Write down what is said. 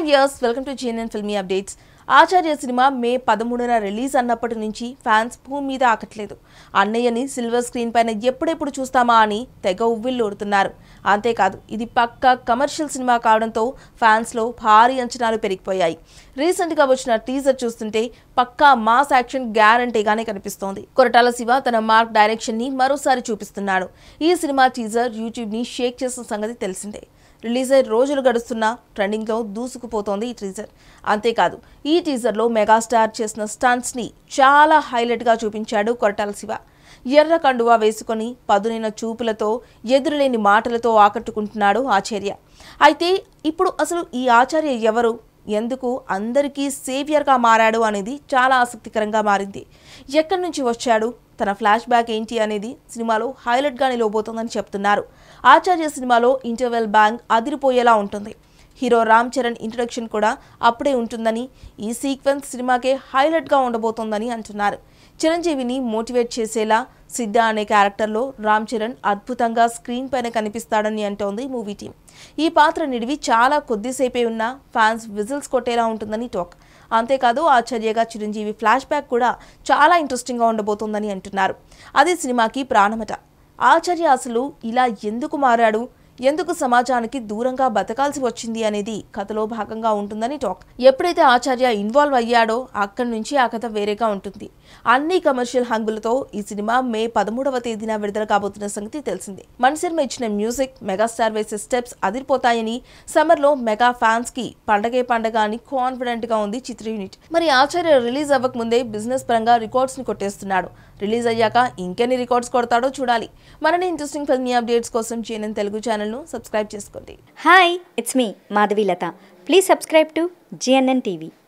five years. Welcome to GNN Filmy Updates. Acharya cinema May పదమూడున release అన్నప్పటి నుంచి fans భూమి మీద ఆకట్లేదు అన్నయ్యని సిల్వర్ స్క్రీన్ పైన ఎప్పుడెప్పుడు చూస్తామా అని తెగ ఉవ్విల్లోడుతున్నారు అంతేకాదు ఇది పక్కా కమర్షియల్ సినిమా కావడంతో ఫ్యాన్స్లో భారీ అంచనాలు పెరిగిపోయాయి రీసెంట్గా వచ్చిన టీజర్ చూస్తుంటే పక్కా మాస్ యాక్షన్ గ్యారంటీగానే కనిపిస్తోంది కొరటాల శివ తన మార్క్ డైరెక్షన్ని మరోసారి చూపిస్తున్నాడు ఈ సినిమా టీజర్ యూట్యూబ్ని షేక్ చేసిన సంగతి తెలిసిందే రిలీజ్ అయ్యే రోజులు గడుస్తున్నా ట్రెండింగ్లో దూసుకుపోతోంది ఈ టీజర్ అంతేకాదు ఈ ఈ టీజర్లో మెగాస్టార్ చేసిన స్టంట్స్ని చాలా హైలైట్గా చూపించాడు కొరటాల శివ ఎర్ర కండువా వేసుకొని పదునైన చూపులతో ఎదురులేని మాటలతో ఆకట్టుకుంటున్నాడు ఆచార్య అయితే ఇప్పుడు అసలు ఈ ఆచార్య ఎవరు ఎందుకు అందరికీ సేవియర్గా మారాడు అనేది చాలా ఆసక్తికరంగా మారింది ఎక్కడి నుంచి వచ్చాడు తన ఫ్లాష్ బ్యాక్ ఏంటి అనేది సినిమాలో హైలైట్గా నిలవబోతోందని చెప్తున్నారు ఆచార్య సినిమాలో ఇంటర్వెల్ బ్యాంక్ అదిరిపోయేలా ఉంటుంది హీరో రామ్ చరణ్ ఇంట్రొడక్షన్ కూడా అప్పుడే ఉంటుందని ఈ సీక్వెన్స్ సినిమాకే హైలైట్గా ఉండబోతోందని అంటున్నారు చిరంజీవిని మోటివేట్ చేసేలా సిద్ధ అనే క్యారెక్టర్లో రామ్ చరణ్ అద్భుతంగా స్క్రీన్ పైన కనిపిస్తాడని అంటోంది మూవీ టీం ఈ పాత్ర నిడివి చాలా కొద్దిసేపే ఉన్న ఫ్యాన్స్ విజిల్స్ కొట్టేలా ఉంటుందని టాక్ అంతేకాదు ఆశ్చర్యగా చిరంజీవి ఫ్లాష్ బ్యాక్ కూడా చాలా ఇంట్రెస్టింగ్గా ఉండబోతోందని అంటున్నారు అది సినిమాకి ప్రాణమట ఆచార్య అసలు ఇలా ఎందుకు మారాడు ఎందుకు సమాజానికి దూరంగా బతకాల్సి వచ్చింది అనేది కథలో భాగంగా ఉంటుందని టాక్ ఎప్పుడైతే ఆచార్య ఇన్వాల్వ్ అయ్యాడో అక్కడి నుంచి ఆ కథ వేరేగా ఉంటుంది అన్ని కమర్షియల్ హంగులతో ఈ సినిమా మే పదమూడవ తేదీన విడుదల కాబోతున్న సంగతి తెలిసింది మణిశర్మ ఇచ్చిన మ్యూజిక్ మెగాస్టార్ వేసే స్టెప్స్ అదిరిపోతాయని సమ్మర్లో మెగా ఫ్యాన్స్ కి పండగే పండగ అని కాన్ఫిడెంట్ గా ఉంది చిత్ర యూనిట్ మరి ఆచార్య రిలీజ్ అవ్వక ముందే బిజినెస్ పరంగా రికార్డ్స్ ని కొట్టేస్తున్నాడు రిలీజ్ అయ్యాక ఇంకెన్ని రికార్డ్స్ కొడతాడో చూడాలి మరిన్ని ఇంట్రెస్టింగ్ ఫిల్మీ అప్డేట్స్ కోసం చేయని తెలుగు ఛానల్ ఛానల్ను సబ్స్క్రైబ్ చేసుకోండి హాయ్ ఇట్స్ మీ Madhavi Latha please subscribe to GNN TV